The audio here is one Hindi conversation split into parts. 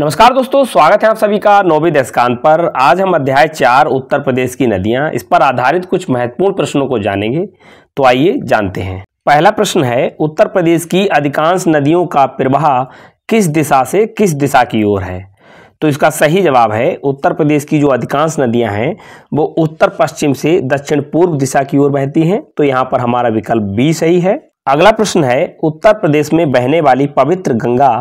नमस्कार दोस्तों स्वागत है आप सभी का नोबी दशकांत पर आज हम अध्याय चार उत्तर प्रदेश की नदियां इस पर आधारित कुछ महत्वपूर्ण प्रश्नों को जानेंगे तो आइए जानते हैं पहला प्रश्न है उत्तर प्रदेश की अधिकांश नदियों का प्रवाह किस दिशा से किस दिशा की ओर है तो इसका सही जवाब है उत्तर प्रदेश की जो अधिकांश नदियां हैं वो उत्तर पश्चिम से दक्षिण पूर्व दिशा की ओर बहती हैं तो यहाँ पर हमारा विकल्प बी सही है अगला प्रश्न है उत्तर प्रदेश में बहने वाली पवित्र गंगा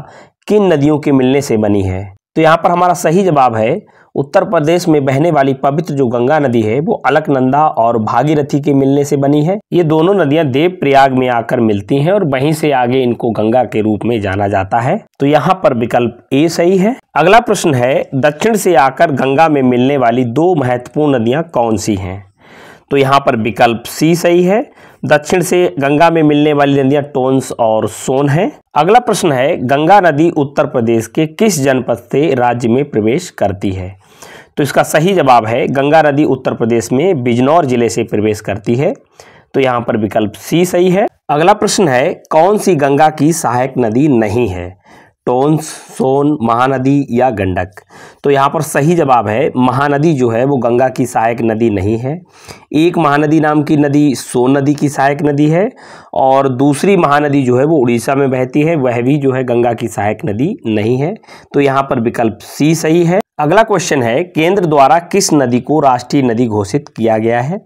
किन नदियों के मिलने से बनी है तो यहाँ पर हमारा सही जवाब है उत्तर प्रदेश में बहने वाली पवित्र जो गंगा नदी है वो अलकनंदा और भागीरथी के मिलने से बनी है ये दोनों नदियां देव प्रयाग में आकर मिलती हैं और वहीं से आगे इनको गंगा के रूप में जाना जाता है तो यहाँ पर विकल्प ए सही है अगला प्रश्न है दक्षिण से आकर गंगा में मिलने वाली दो महत्वपूर्ण नदियां कौन सी हैं तो यहाँ पर विकल्प सी सही है दक्षिण से गंगा में मिलने वाली नदियां टोन्स और सोन है अगला प्रश्न है गंगा नदी उत्तर प्रदेश के किस जनपद से राज्य में प्रवेश करती है तो इसका सही जवाब है गंगा नदी उत्तर प्रदेश में बिजनौर जिले से प्रवेश करती है तो यहाँ पर विकल्प सी सही है अगला प्रश्न है कौन सी गंगा की सहायक नदी नहीं है टोन्स सोन महानदी या गंडक तो यहाँ पर सही जवाब है महानदी जो है वो गंगा की सहायक नदी नहीं है एक महानदी नाम की नदी सोन नदी की सहायक नदी है और दूसरी महानदी जो है वो उड़ीसा में बहती है वह भी जो है गंगा की सहायक नदी नहीं है तो यहाँ पर विकल्प सी सही है अगला क्वेश्चन है केंद्र द्वारा किस नदी को राष्ट्रीय नदी घोषित किया गया है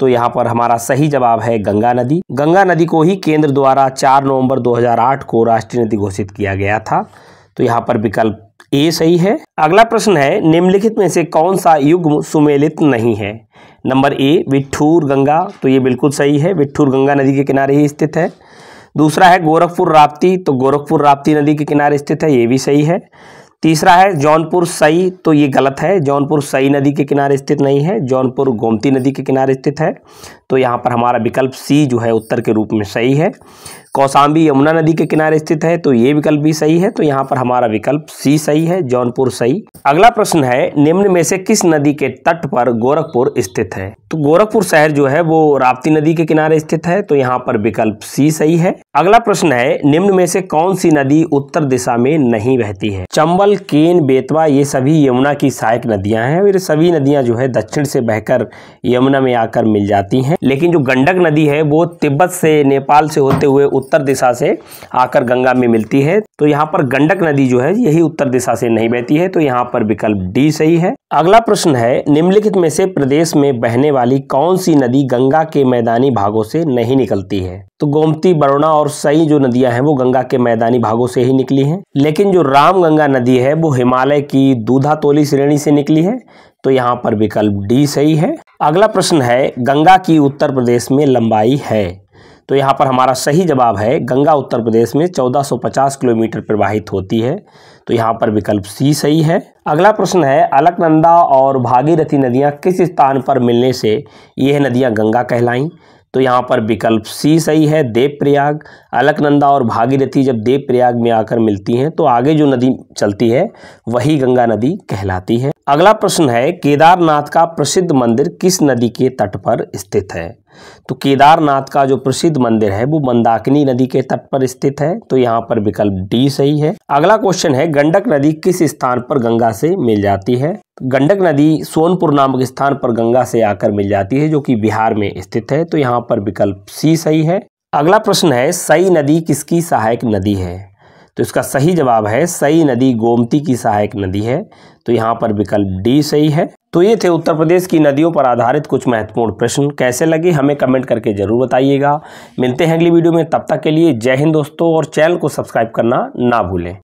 तो यहाँ पर हमारा सही जवाब है गंगा नदी गंगा नदी को ही केंद्र द्वारा 4 नवंबर 2008 को राष्ट्रीय नदी घोषित किया गया था तो यहाँ पर विकल्प ए सही है अगला प्रश्न है निम्नलिखित में से कौन सा युग्म सुमेलित नहीं है नंबर ए विठूर गंगा तो ये बिल्कुल सही है विठूर गंगा नदी के किनारे ही स्थित है दूसरा है गोरखपुर राप्ती तो गोरखपुर राप्ती नदी के किनारे स्थित है ये भी सही है तीसरा है जौनपुर सई तो ये गलत है जौनपुर सई नदी के किनारे स्थित नहीं है जौनपुर गोमती नदी के किनारे स्थित है तो यहाँ पर हमारा विकल्प सी जो है उत्तर के रूप में सही है कौसाम्बी यमुना नदी के किनारे स्थित है तो ये विकल्प भी सही है तो यहाँ पर हमारा विकल्प सी सही है जौनपुर सही अगला प्रश्न है निम्न में से किस नदी के तट पर गोरखपुर स्थित है तो गोरखपुर शहर जो है वो राप्ती नदी के किनारे स्थित है तो यहाँ पर विकल्प सी सही है अगला प्रश्न है निम्न में से कौन सी नदी उत्तर दिशा में नहीं बहती है चंबल केन बेतवा ये सभी यमुना की सहायक नदियां हैं और ये सभी नदियां जो है दक्षिण से बहकर यमुना में आकर मिल जाती हैं लेकिन जो गंडक नदी है वो तिब्बत से नेपाल से होते हुए उत्तर दिशा से आकर गंगा में मिलती है तो यहाँ पर गंडक नदी जो है यही उत्तर दिशा से नहीं बहती है तो यहाँ पर विकल्प डी सही है अगला प्रश्न है निम्नलिखित में से प्रदेश में बहने वाली कौन सी नदी गंगा के मैदानी भागों से नहीं निकलती है तो गोमती बरुणा और सई जो नदियां हैं वो गंगा के मैदानी भागों से ही निकली हैं लेकिन जो रामगंगा नदी है वो हिमालय की दूधातोली श्रेणी से निकली है तो यहाँ पर विकल्प डी सही है अगला प्रश्न है गंगा की उत्तर प्रदेश में लंबाई है तो यहाँ पर हमारा सही जवाब है गंगा उत्तर प्रदेश में 1450 किलोमीटर प्रवाहित होती है तो यहाँ पर विकल्प सी सही है अगला प्रश्न है अलकनंदा और भागीरथी नदियाँ किस स्थान पर मिलने से यह नदियाँ गंगा कहलाईं तो यहाँ पर विकल्प सी सही है देव प्रयाग अलकनंदा और भागीरथी जब देव प्रयाग में आकर मिलती हैं तो आगे जो नदी चलती है वही गंगा नदी कहलाती है अगला प्रश्न है केदारनाथ का प्रसिद्ध मंदिर किस नदी के तट पर स्थित है तो केदारनाथ का जो प्रसिद्ध मंदिर है वो मंदाकिनी नदी के तट पर स्थित है तो यहाँ पर विकल्प डी सही है अगला क्वेश्चन है गंडक नदी किस स्थान पर गंगा से मिल जाती है गंडक नदी सोनपुर नामक स्थान पर गंगा से आकर मिल जाती है जो कि बिहार में स्थित है तो यहाँ पर विकल्प सी सही है अगला प्रश्न है सई नदी किसकी सहायक नदी है तो इसका सही जवाब है सई नदी गोमती की सहायक नदी है तो यहाँ पर विकल्प डी सही है तो ये थे उत्तर प्रदेश की नदियों पर आधारित कुछ महत्वपूर्ण प्रश्न कैसे लगे हमें कमेंट करके ज़रूर बताइएगा मिलते हैं अगली वीडियो में तब तक के लिए जय हिंद दोस्तों और चैनल को सब्सक्राइब करना ना भूलें